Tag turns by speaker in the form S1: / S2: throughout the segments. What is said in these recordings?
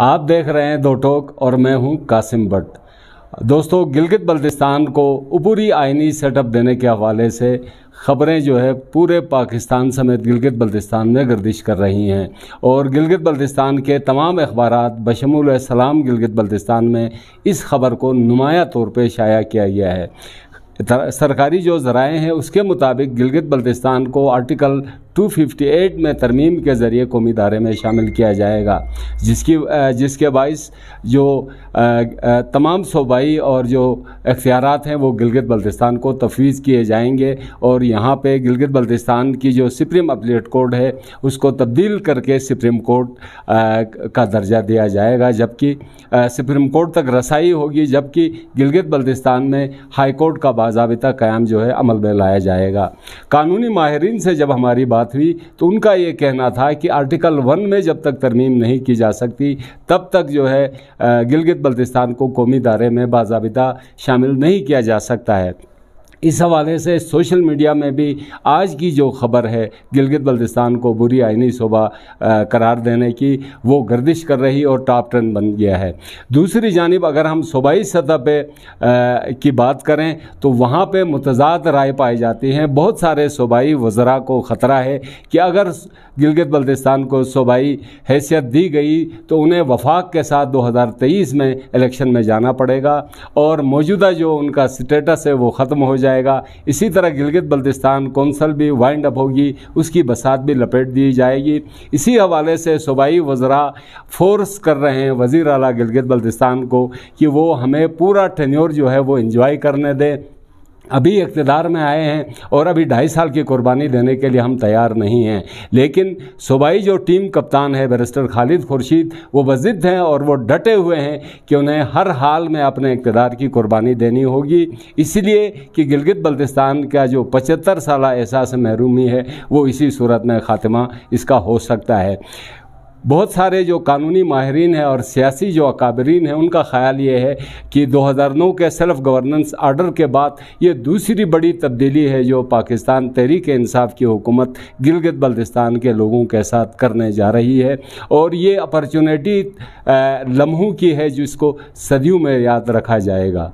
S1: आप देख रहे हैं दो टोक और मैं हूं कासिम भट्ट दोस्तों गिलगित बल्तिस्तान को उपरी आइनी सेटअप देने के हवाले से ख़बरें जो है पूरे पाकिस्तान समेत गिलगित बल्तिस्तान में गर्दिश कर रही हैं और गिलगित बल्तिस्तान के तमाम अखबार बशमूल सलाम गिलगित बल्तिस्तान में इस खबर को नुमाया तौर पर शाया किया गया है सरकारी जो ज़राए हैं उसके मुताबिक गिलगित बल्तिस्तान को आर्टिकल 258 में तरमीम के ज़रिए कौमी दारे में शामिल किया जाएगा जिसकी जिसके बायस जो तमाम सूबाई और जो इख्तियार हैं वो गिलगित बल्तिस्तान को तफवीज़ किए जाएंगे और यहाँ पर गिलगित बल्तिस्तान की जो सुप्रीम अपलेट कोर्ट है उसको तब्दील करके सुप्रीम कोर्ट का दर्जा दिया जाएगा जबकि सुप्रीम कोर्ट तक रसाई होगी जबकि गिलगित बल्तिस्तान में हाई कोर्ट का बाबा क़्याम जो है अमल में लाया जाएगा कानूनी माहरीन से जब हमारी बात बात हुई तो उनका ये कहना था कि आर्टिकल वन में जब तक तरमीम नहीं की जा सकती तब तक जो है गिलगित बल्तिस्तान को कौमी दायरे में बाबा शामिल नहीं किया जा सकता है इस हवाले से सोशल मीडिया में भी आज की जो खबर है गिलगित बल्दिस्तान को बुरी आइनी शोभा करार देने की वो गर्दिश कर रही और टॉप टेन बन गया है दूसरी जानब अगर हम सूबाई सतह पर की बात करें तो वहाँ पर मतजाद राय पाई जाती हैं बहुत सारे सूबाई वज़रा को ख़तरा है कि अगर गिलगित बल्दिस्तान को सूबाई हैसियत दी गई तो उन्हें वफाक के साथ तेईस में इलेक्शन में जाना पड़ेगा और मौजूदा जो उनका स्टेटस है वो ख़त्म हो जाए जाएगा इसी तरह गिलगित बल्तिस्तान कौंसल भी वाइंड अप होगी उसकी बसात भी लपेट दी जाएगी इसी हवाले से सूबाई वजरा फोर्स कर रहे हैं वज़ी अला गिलगित बल्तिस्तान को कि वो हमें पूरा टेन्योर जो है वो इंजॉय करने दें अभी इकतदार में आए हैं और अभी ढाई साल की कुर्बानी देने के लिए हम तैयार नहीं हैं लेकिन सूबाई जो टीम कप्तान है बैरिस्टर खालिद खुर्शीद वो वजिद हैं और वो डटे हुए हैं कि उन्हें हर हाल में अपने इकतदार की कुर्बानी देनी होगी इसलिए कि गिलगित बल्तिस्तान का जो पचहत्तर साल एहसास महरूमी है वो इसी सूरत में ख़ात्मा इसका हो सकता है बहुत सारे जो कानूनी माहरीन हैं और सियासी जो अकाबरीन हैं उनका ख्याल ये है कि 2009 के सेल्फ गवर्नेंस आर्डर के बाद ये दूसरी बड़ी तब्दीली है जो पाकिस्तान तहरीक इंसाफ की हुकूमत गिलगित बल्तिस्तान के लोगों के साथ करने जा रही है और ये अपॉर्चुनिटी लम्हों की है जिसको सदियों में याद रखा जाएगा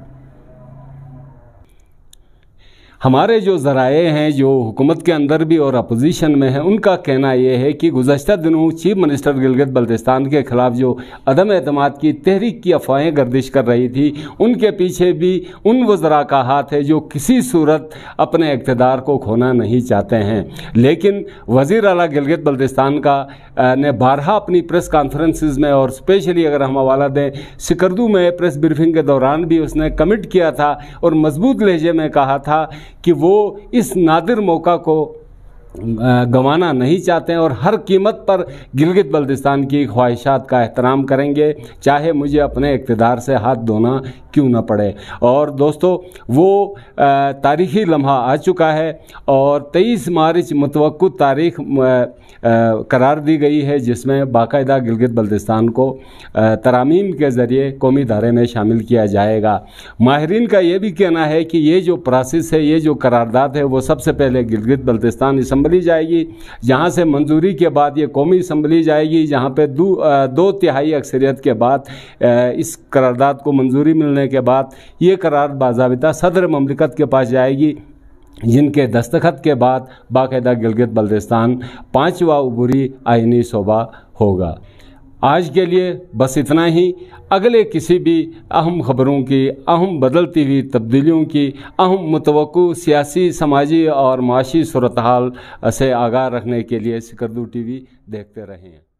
S1: हमारे जो ज़राए हैं जो हुकूमत के अंदर भी और अपोजिशन में हैं उनका कहना यह है कि गुजशत दिनों चीफ मिनिस्टर गिलगित बल्तिस्तान के खिलाफ जो अदम अहतम की तहरीक की अफवाहें गर्दिश कर रही थी उनके पीछे भी उन वज़रा का हाथ है जो किसी सूरत अपने इकतदार को खोना नहीं चाहते हैं लेकिन वज़ी अला गिलगित बल्तिस्तान का ने बारहा अपनी प्रेस कॉन्फ्रेंस में और स्पेशली अगर हम हवाला दें सिकरदू में प्रेस ब्रीफिंग के दौरान भी उसने कमिट किया था और मजबूत लहजे में कहा था कि वो इस नादिर मौका को गंवाना नहीं चाहते हैं और हर कीमत पर गिलगित बल्दिस्तान की ख्वाहिशात का एहतराम करेंगे चाहे मुझे अपने इकतदार से हाथ धोना क्यों ना पड़े और दोस्तों वो तारीखी लम्हा आ चुका है और 23 मार्च मुतव तारीख करार दी गई है जिसमें बाकायदा गिलगित बल्दिस्तान को तरामीम के ज़रिए कौमी धारे में शामिल किया जाएगा माहरीन का ये भी कहना है कि ये जो प्रोसेस है ये जो करारदाद है वो सबसे पहले गिलगित बल्तिस्तान इसम्बली असम्बली जाएगी यहाँ से मंजूरी के बाद ये कौमी असम्बली जाएगी जहाँ पे दो दो तिहाई अक्सरियत के बाद इस करारदाद को मंजूरी मिलने के बाद ये करार बाबा सदर ममलिकत के पास जाएगी जिनके दस्तखत के बाद बाकायदा गिलगित बल्दिस्तान पाँचवा अबूरी आइनी शोबा होगा आज के लिए बस इतना ही अगले किसी भी अहम खबरों की अहम बदलती हुई तब्दीलियों की अहम मुतव सियासी समाजी और माशी सूरत हाल से आगाह रखने के लिए सिकरदू वी देखते रहें